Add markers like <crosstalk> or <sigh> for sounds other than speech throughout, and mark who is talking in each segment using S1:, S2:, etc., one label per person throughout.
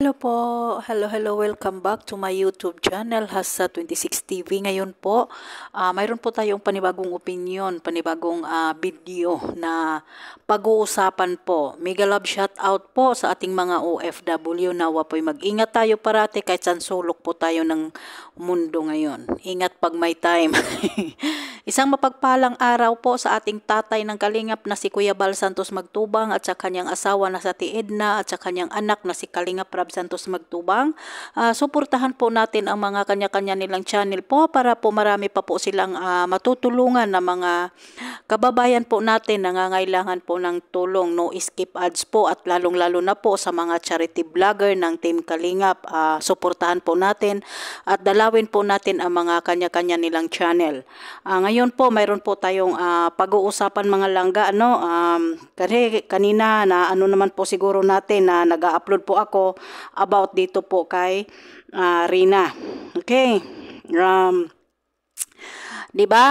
S1: Hello po, hello hello, welcome back to my YouTube channel Hasa 26 TV. Ngayon po, uh, mayroon po tayong panibagong opinion, panibagong uh, video na pag-uusapan po. Mega love shout out po sa ating mga OFW. Nawa po mag-ingat tayo parati kahit saan sulok po tayo ng mundo ngayon. Ingat pag may time. <laughs> Isang mapagpalang araw po sa ating tatay ng Kalingap na si Kuya Bal Santos Magtubang at sa kanyang asawa na sa Tiedna at sa kanyang anak na si Kalingap Rab Santos Magtubang. Uh, suportahan po natin ang mga kanya-kanya nilang channel po para po marami pa po silang uh, matutulungan na mga kababayan po natin nangangailangan po ng tulong. No skip ads po at lalong-lalo na po sa mga charity vlogger ng Team Kalingap. Uh, suportahan po natin at dalawin po natin ang mga kanya-kanya nilang channel. Uh, ngayon po mayroon po tayong uh, pag-uusapan mga langga ano um, kanina na ano naman po siguro natin na nag-upload po ako about dito po kay uh, Rina. Okay. Um, 'di ba?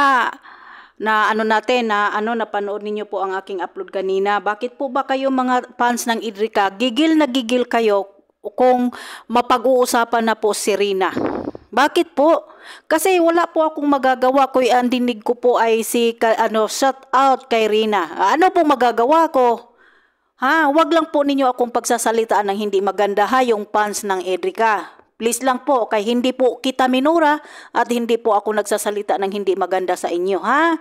S1: na ano natin na ano napanood ninyo po ang aking upload kanina. Bakit po ba kayo mga fans ng Idrika gigil na gigil kayo kung mapag-uusapan na po si Rina? Bakit po? Kasi wala po akong magagawa ko ang dinig ko po ay si ka, ano shout out kay Rina. Ano po magagawa ko? Ha, wag lang po ninyo akong pagsasalitaan ng hindi maganda ha yung fans ng Edrica. Please lang po, kay hindi po kita minura at hindi po ako nagsasalita ng hindi maganda sa inyo, ha?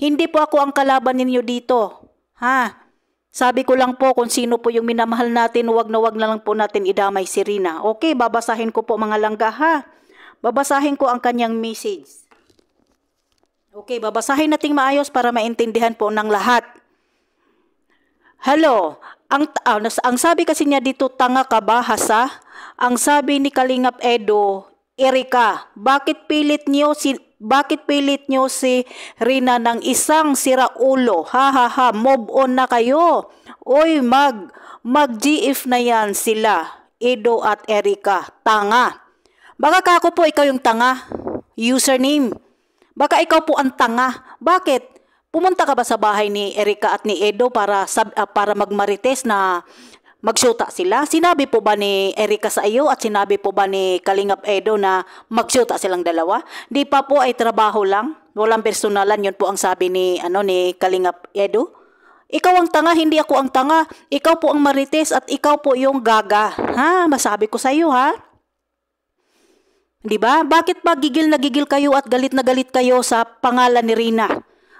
S1: Hindi po ako ang kalaban ninyo dito, ha? Sabi ko lang po kung sino po yung minamahal natin, wag na wag na lang po natin idamay si Rina. Okay, babasahin ko po mga langga, ha? Babasahin ko ang kanyang message. Okay, babasahin natin maayos para maintindihan po ng lahat. Hello, ang, ah, ang sabi kasi niya dito, tanga ka ba, hasa? Ang sabi ni Kalingap Edo, Erika, bakit pilit niyo si bakit pilit niyo si Rina ng isang siraulo? Ha ha ha, move on na kayo. Oy, mag mag GF na yan sila, Edo at Erika. Tanga. Baka ako po ikaw yung tanga. Username. Baka ikaw po ang tanga. Bakit? Pumunta ka ba sa bahay ni Erika at ni Edo para sab, uh, para magmarites na magsyuta sila? Sinabi po ba ni Erika sa iyo at sinabi po ba ni Kalingap Edo na magsyuta silang dalawa? Di pa po ay trabaho lang, walang personalan, 'yon po ang sabi ni ano ni Kalingap Edo. Ikaw ang tanga, hindi ako ang tanga. Ikaw po ang marites at ikaw po yung gaga. Ha, masabi ko sa iyo ha. 'Di ba? Bakit ba gigil na gigil kayo at galit na galit kayo sa pangalan ni Rina?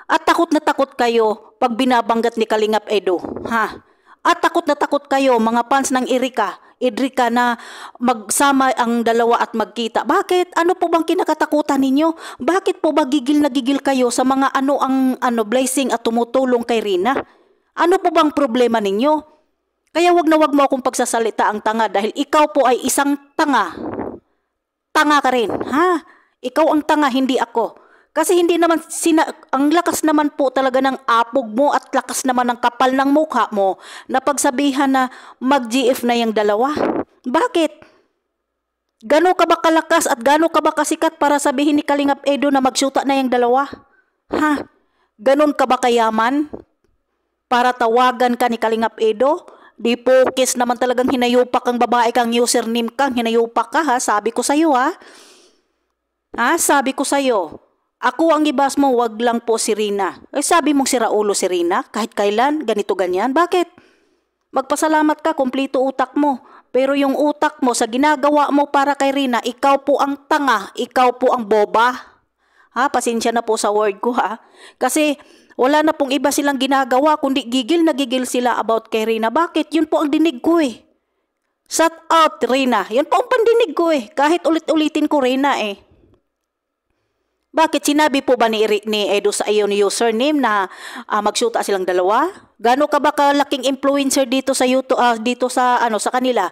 S1: At takot na takot kayo pag binabanggat ni Kalingap Edo. Ha? At takot na takot kayo mga fans ng Erika. Idrika na magsama ang dalawa at magkita. Bakit? Ano po bang kinakatakutan ninyo? Bakit po ba gigil na gigil kayo sa mga ano ang ano blessing at tumutulong kay Rina? Ano po bang problema ninyo? Kaya wag na wag mo akong pagsasalita ang tanga dahil ikaw po ay isang tanga. Tanga ka rin, ha? Ikaw ang tanga, hindi ako. Kasi hindi naman, sina, ang lakas naman po talaga ng apog mo at lakas naman ng kapal ng mukha mo na pagsabihan na mag-GF na yung dalawa. Bakit? Gano ka ba kalakas at gano ka ba kasikat para sabihin ni Kalingap Edo na magsuta na yung dalawa? Ha? Ganon ka ba kayaman? Para tawagan ka ni Kalingap Edo? Di pokis naman talagang hinayupak ang babae kang username kang hinayupak ka ha, sabi ko sa'yo ha. Ha, sabi ko sa'yo. Ako ang gibas mo, wag lang po si Rina. Eh sabi mong si Raulo si Rina, kahit kailan, ganito ganyan, bakit? Magpasalamat ka, kumplito utak mo. Pero yung utak mo sa ginagawa mo para kay Rina, ikaw po ang tanga, ikaw po ang boba. Ha, pasensya na po sa word ko ha. Kasi wala na pong iba silang ginagawa kundi gigil na gigil sila about kay Rina. Bakit? Yun po ang dinig ko eh. Shut out, Rina. Yun po ang pandinig ko eh. Kahit ulit-ulitin ko, Rina eh. Bakit sinabi po ba ni, ni Edo sa iyo ni username na uh, ah, magsyuta silang dalawa? Gano ka ba kalaking influencer dito sa YouTube uh, dito sa ano sa kanila?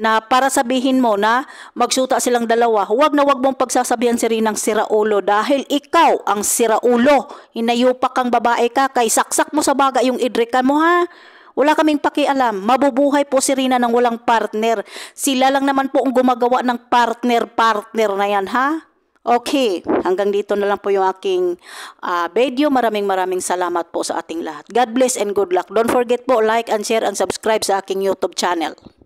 S1: Na para sabihin mo na magsuta silang dalawa, huwag na huwag mong pagsasabihan si Rinang siraulo dahil ikaw ang siraulo. Hinayupak kang babae ka kay saksak mo sa baga yung idrikan mo ha. Wala kaming pakialam. Mabubuhay po si Rina ng walang partner. Sila lang naman po ang gumagawa ng partner-partner na yan, ha? Okay, hanggang dito na lang po yung aking uh, video. Maraming maraming salamat po sa ating lahat. God bless and good luck. Don't forget po, like and share and subscribe sa aking YouTube channel.